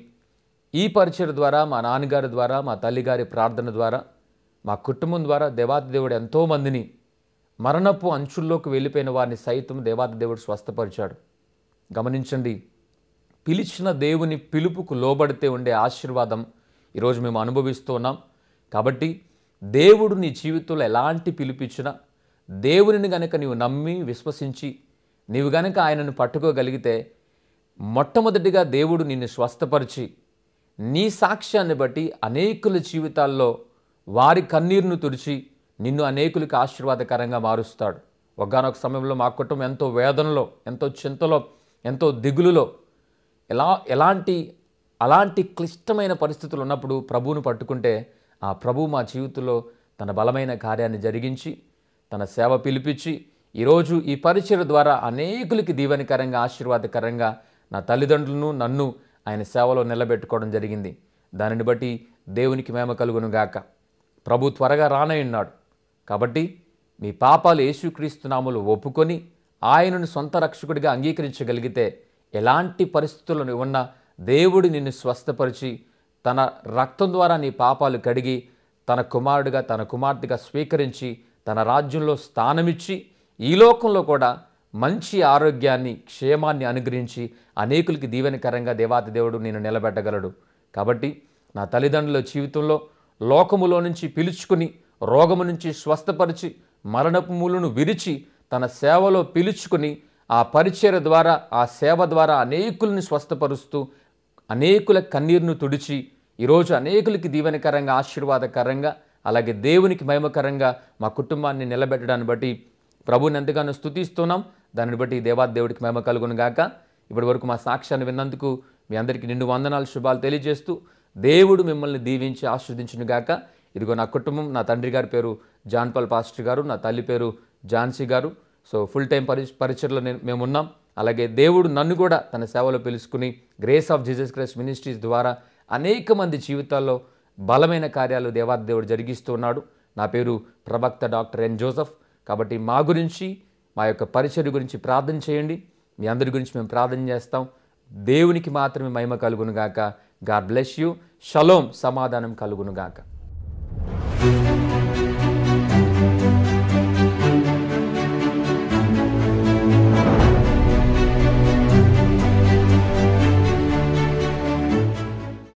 ఈ పరిచయం ద్వారా మా నాన్నగారి ద్వారా మా తల్లిగారి ప్రార్థన ద్వారా మా కుటుంబం ద్వారా దేవాతి దేవుడు ఎంతోమందిని మరణపు అంచుల్లోకి వెళ్ళిపోయిన వారిని సైతం దేవాతి దేవుడు స్వస్థపరిచాడు గమనించండి పిలిచిన దేవుని పిలుపుకు లోబడితే ఉండే ఆశీర్వాదం ఈరోజు మేము అనుభవిస్తూ కాబట్టి దేవుడు నీ జీవితంలో ఎలాంటి పిలిపించినా దేవునిని గనక నీవు నమ్మి విశ్వసించి నీవు గనక ఆయనను పట్టుకోగలిగితే మొట్టమొదటిగా దేవుడు నిన్ను స్వస్థపరిచి నీ సాక్ష్యాన్ని బట్టి అనేకుల జీవితాల్లో వారి కన్నీరును తుడిచి నిన్ను అనేకులకి ఆశీర్వాదకరంగా మారుస్తాడు ఒకనొక సమయంలో మా కుటుంబం ఎంతో వేదనలో ఎంతో చింతలో ఎంతో దిగులులో ఎలా ఎలాంటి అలాంటి క్లిష్టమైన పరిస్థితులు ఉన్నప్పుడు ప్రభువును పట్టుకుంటే ఆ ప్రభు మా జీవితంలో తన బలమైన కార్యాన్ని జరిగించి తన సేవ పిలిపించి ఈరోజు ఈ పరిచయం ద్వారా అనేకులకి దీవెనకరంగా ఆశీర్వాదకరంగా నా తల్లిదండ్రులను నన్ను ఆయన సేవలో నిలబెట్టుకోవడం జరిగింది దానిని బట్టి దేవునికి మేమ కలుగునుగాక ప్రభు త్వరగా రానయ్యున్నాడు కాబట్టి మీ పాపాలు యేసుక్రీస్తునాములు ఒప్పుకొని ఆయనను సొంత రక్షకుడిగా అంగీకరించగలిగితే ఎలాంటి పరిస్థితులను ఉన్న దేవుడు నిన్ను స్వస్థపరిచి తన రక్తం ద్వారా నీ పాపాలు కడిగి తన కుమారుడిగా తన కుమార్తెగా స్వీకరించి తన రాజ్యంలో స్థానమిచ్చి ఈ లోకంలో కూడా మంచి ఆరోగ్యాన్ని క్షేమాన్ని అనుగ్రహించి అనేకులకి దీవెనకరంగా దేవాతి దేవుడు నేను నిలబెట్టగలడు కాబట్టి నా తల్లిదండ్రుల జీవితంలో లోకములో నుంచి పిలుచుకుని రోగము నుంచి స్వస్థపరిచి మరణపు మూలను విరిచి తన సేవలో పిలుచుకుని ఆ పరిచయ ద్వారా ఆ సేవ ద్వారా అనేకుల్ని స్వస్థపరుస్తూ అనేకుల కన్నీరును తుడిచి ఈరోజు అనేకులకి దీవెనకరంగా ఆశీర్వాదకరంగా అలాగే దేవునికి మహిమకరంగా మా కుటుంబాన్ని నిలబెట్టడాన్ని బట్టి ప్రభుని ఎంతగానో స్థుతిస్తున్నాం దానిని బట్టి దేవాదేవుడికి మేమ కలుగును గాక ఇప్పటి వరకు మా సాక్ష్యాన్ని విన్నందుకు మీ అందరికీ నిండు వందనాలు శుభాలు తెలియజేస్తూ దేవుడు మిమ్మల్ని దీవించి ఆస్వాదించును గాక ఇదిగో నా కుటుంబం నా తండ్రి గారి పేరు జాన్పాల్ పాస్టర్ గారు నా తల్లి పేరు ఝాన్సీ గారు సో ఫుల్ టైం పరి పరిచయలో నేను మేమున్నాం అలాగే దేవుడు నన్ను కూడా తన సేవలో పిలుచుకుని grace of Jesus Christ ministries ద్వారా అనేక మంది జీవితాల్లో బలమైన కార్యాలు దేవాదేవుడు జరిగిస్తున్నాడు నా పేరు ప్రభక్త డాక్టర్ ఎన్ జోసఫ్ కాబట్టి మా గురించి మా యొక్క పరిచయం గురించి ప్రార్థన చేయండి మీ అందరి గురించి మేము ప్రార్థన చేస్తాం దేవునికి మాత్రమే మహిమ కలుగునుగాక గాడ్ బ్లెస్ యూ షలోం సమాధానం కలుగునుగాక thank you